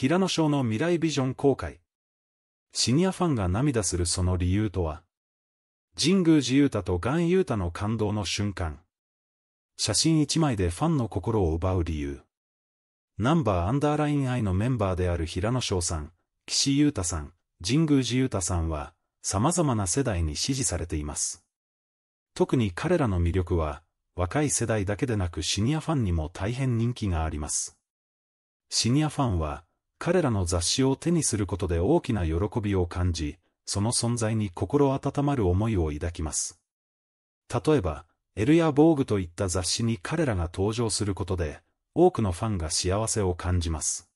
平野賞の未来ビジョン公開。シニアファンが涙するその理由とは、神宮寺勇太と岩勇太の感動の瞬間。写真一枚でファンの心を奪う理由。ナンバーアンダーライン愛のメンバーである平野翔さん、岸優太さん、神宮寺勇太さんは、様々な世代に支持されています。特に彼らの魅力は、若い世代だけでなくシニアファンにも大変人気があります。シニアファンは、彼らの雑誌を手にすることで大きな喜びを感じ、その存在に心温まる思いを抱きます。例えば、エルや防具といった雑誌に彼らが登場することで、多くのファンが幸せを感じます。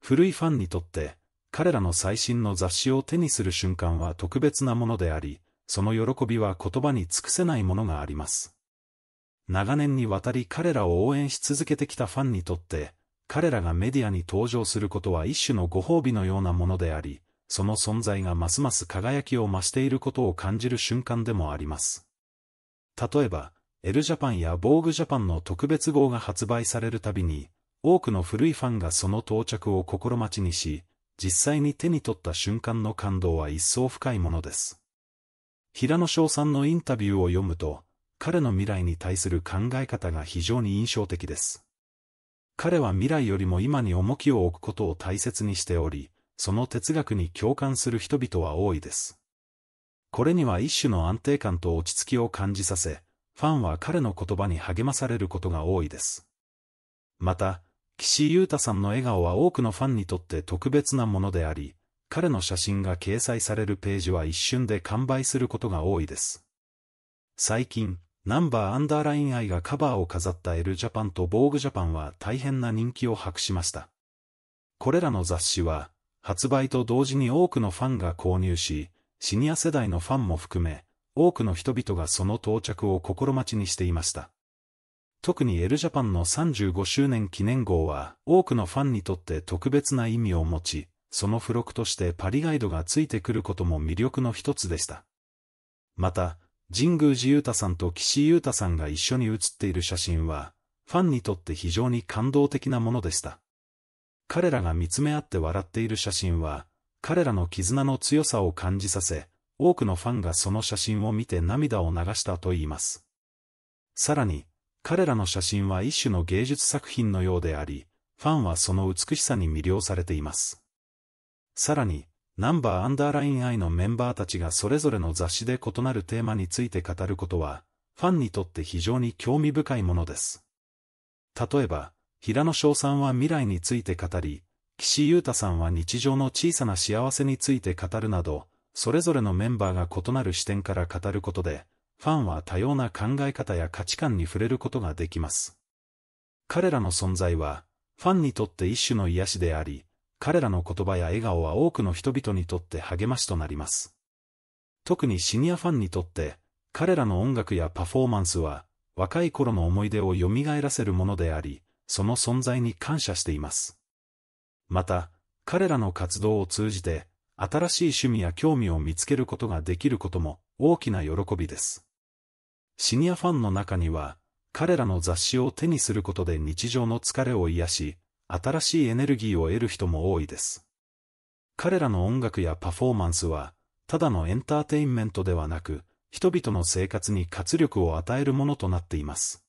古いファンにとって、彼らの最新の雑誌を手にする瞬間は特別なものであり、その喜びは言葉に尽くせないものがあります。長年にわたり彼らを応援し続けてきたファンにとって、彼らがメディアに登場することは一種のご褒美のようなものであり、その存在がますます輝きを増していることを感じる瞬間でもあります。例えば、エルジャパンやボーグジャパンの特別号が発売されるたびに、多くの古いファンがその到着を心待ちにし、実際に手に取った瞬間の感動は一層深いものです。平野翔さんのインタビューを読むと、彼の未来に対する考え方が非常に印象的です。彼は未来よりも今に重きを置くことを大切にしており、その哲学に共感する人々は多いです。これには一種の安定感と落ち着きを感じさせ、ファンは彼の言葉に励まされることが多いです。また、岸優太さんの笑顔は多くのファンにとって特別なものであり、彼の写真が掲載されるページは一瞬で完売することが多いです。最近、ナンバーアンダーライン愛がカバーを飾った L ジャパンと v o g e ジャパンは大変な人気を博しました。これらの雑誌は、発売と同時に多くのファンが購入し、シニア世代のファンも含め、多くの人々がその到着を心待ちにしていました。特に L ジャパンの35周年記念号は多くのファンにとって特別な意味を持ち、その付録としてパリガイドがついてくることも魅力の一つでした。また、神宮寺勇太さんと岸優太さんが一緒に写っている写真は、ファンにとって非常に感動的なものでした。彼らが見つめ合って笑っている写真は、彼らの絆の強さを感じさせ、多くのファンがその写真を見て涙を流したと言います。さらに、彼らの写真は一種の芸術作品のようであり、ファンはその美しさに魅了されています。さらに、ナンバーアンダーライン I のメンバーたちがそれぞれの雑誌で異なるテーマについて語ることは、ファンにとって非常に興味深いものです。例えば、平野翔さんは未来について語り、岸優太さんは日常の小さな幸せについて語るなど、それぞれのメンバーが異なる視点から語ることで、ファンは多様な考え方や価値観に触れることができます。彼らの存在は、ファンにとって一種の癒しであり、彼らの言葉や笑顔は多くの人々にとって励ましとなります。特にシニアファンにとって、彼らの音楽やパフォーマンスは、若い頃の思い出を蘇らせるものであり、その存在に感謝しています。また、彼らの活動を通じて、新しい趣味や興味を見つけることができることも大きな喜びです。シニアファンの中には、彼らの雑誌を手にすることで日常の疲れを癒し、新しいエネルギーを得る人も多いです。彼らの音楽やパフォーマンスは、ただのエンターテインメントではなく、人々の生活に活力を与えるものとなっています。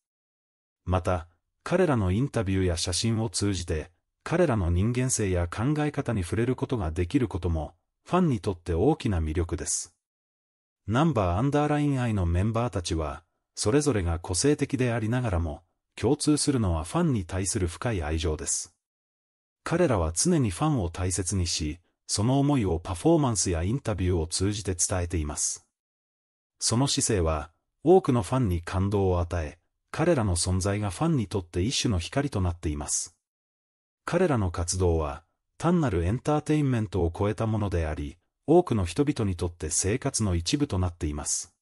また、彼らのインタビューや写真を通じて、彼らの人間性や考え方に触れることができることも、ファンにとって大きな魅力です。ナンバーアンダーライン愛のメンバーたちは、それぞれが個性的でありながらも、共通するのはファンに対する深い愛情です。彼らは常にファンを大切にし、その思いをパフォーマンスやインタビューを通じて伝えています。その姿勢は、多くのファンに感動を与え、彼らの存在がファンにとって一種の光となっています。彼らの活動は、単なるエンターテインメントを超えたものであり、多くの人々にとって生活の一部となっています。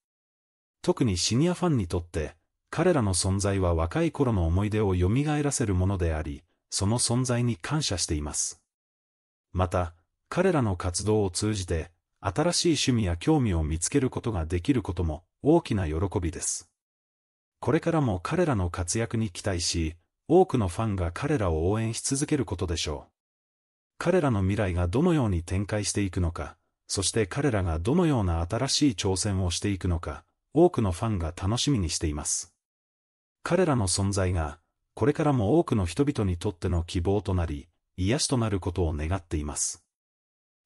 特にシニアファンにとって、彼らの存在は若い頃の思い出をよみがえらせるものであり、その存在に感謝しています。また、彼らの活動を通じて、新しい趣味や興味を見つけることができることも大きな喜びです。これからも彼らの活躍に期待し、多くのファンが彼らを応援し続けることでしょう。彼らの未来がどのように展開していくのか、そして彼らがどのような新しい挑戦をしていくのか、多くのファンが楽しみにしています。彼らの存在が、これからも多くの人々にとっての希望となり、癒しとなることを願っています。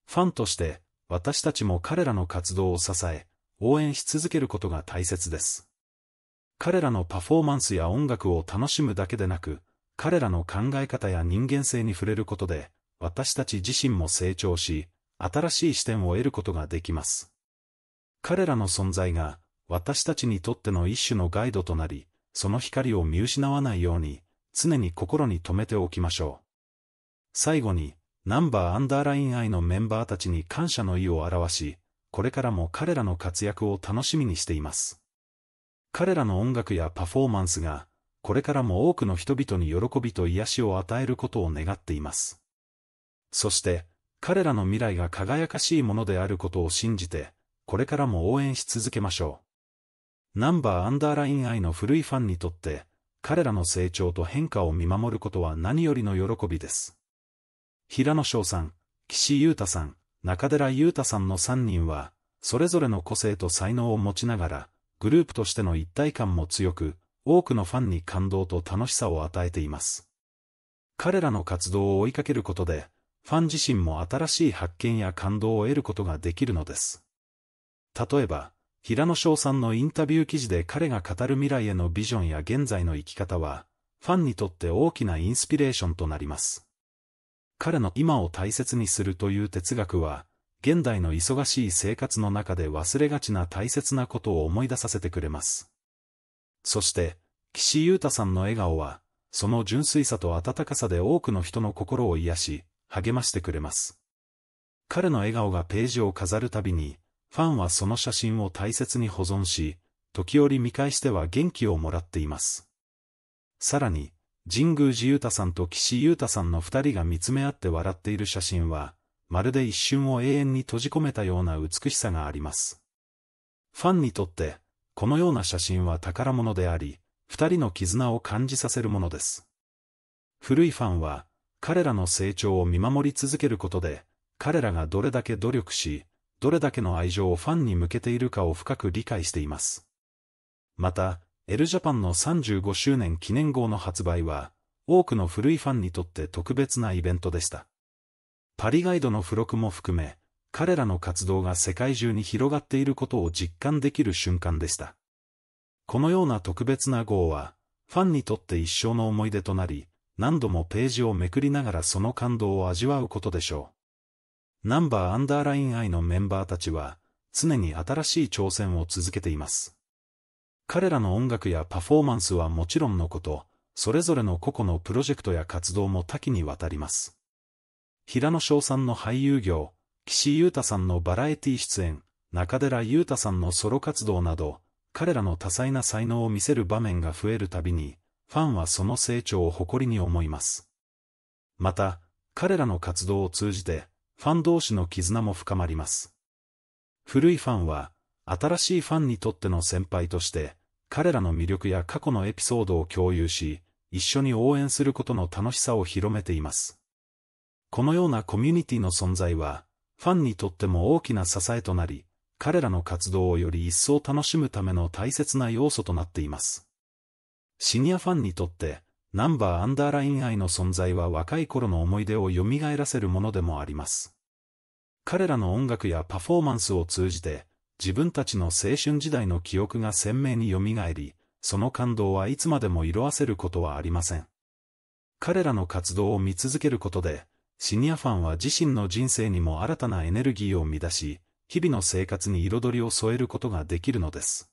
ファンとして、私たちも彼らの活動を支え、応援し続けることが大切です。彼らのパフォーマンスや音楽を楽しむだけでなく、彼らの考え方や人間性に触れることで、私たち自身も成長し、新しい視点を得ることができます。彼らの存在が、私たちにとっての一種のガイドとなり、その光を見失わないように、常に心に留めておきましょう。最後に、ナンバーアンダーライン愛のメンバーたちに感謝の意を表し、これからも彼らの活躍を楽しみにしています。彼らの音楽やパフォーマンスが、これからも多くの人々に喜びと癒しを与えることを願っています。そして、彼らの未来が輝かしいものであることを信じて、これからも応援し続けましょう。ナンバーアンダーライン愛の古いファンにとって、彼らの成長と変化を見守ることは何よりの喜びです。平野翔さん、岸優太さん、中寺優太さんの3人は、それぞれの個性と才能を持ちながら、グループとしての一体感も強く、多くのファンに感動と楽しさを与えています。彼らの活動を追いかけることで、ファン自身も新しい発見や感動を得ることができるのです。例えば、平野翔さんのインタビュー記事で彼が語る未来へのビジョンや現在の生き方は、ファンにとって大きなインスピレーションとなります。彼の今を大切にするという哲学は、現代の忙しい生活の中で忘れがちな大切なことを思い出させてくれます。そして、岸優太さんの笑顔は、その純粋さと温かさで多くの人の心を癒し、励ましてくれます。彼の笑顔がページを飾るたびに、ファンはその写真を大切に保存し、時折見返しては元気をもらっています。さらに、神宮寺裕太さんと岸優太さんの二人が見つめ合って笑っている写真は、まるで一瞬を永遠に閉じ込めたような美しさがあります。ファンにとって、このような写真は宝物であり、二人の絆を感じさせるものです。古いファンは、彼らの成長を見守り続けることで、彼らがどれだけ努力し、どれだけの愛情をファンに向けているかを深く理解しています。また、エルジャパンの35周年記念号の発売は、多くの古いファンにとって特別なイベントでした。パリガイドの付録も含め、彼らの活動が世界中に広がっていることを実感できる瞬間でした。このような特別な号は、ファンにとって一生の思い出となり、何度もページをめくりながらその感動を味わうことでしょう。ナンバーアンダーライン I のメンバーたちは、常に新しい挑戦を続けています。彼らの音楽やパフォーマンスはもちろんのこと、それぞれの個々のプロジェクトや活動も多岐にわたります。平野翔さんの俳優業、岸優太さんのバラエティ出演、中寺優太さんのソロ活動など、彼らの多彩な才能を見せる場面が増えるたびに、ファンはその成長を誇りに思います。また、彼らの活動を通じて、ファン同士の絆も深まります。古いファンは、新しいファンにとっての先輩として、彼らの魅力や過去のエピソードを共有し、一緒に応援することの楽しさを広めています。このようなコミュニティの存在は、ファンにとっても大きな支えとなり、彼らの活動をより一層楽しむための大切な要素となっています。シニアファンにとって、ナンバーアンダーライン愛の存在は若い頃の思い出を蘇らせるものでもあります。彼らの音楽やパフォーマンスを通じて、自分たちの青春時代の記憶が鮮明に蘇り、その感動はいつまでも色あせることはありません。彼らの活動を見続けることで、シニアファンは自身の人生にも新たなエネルギーを生み出し、日々の生活に彩りを添えることができるのです。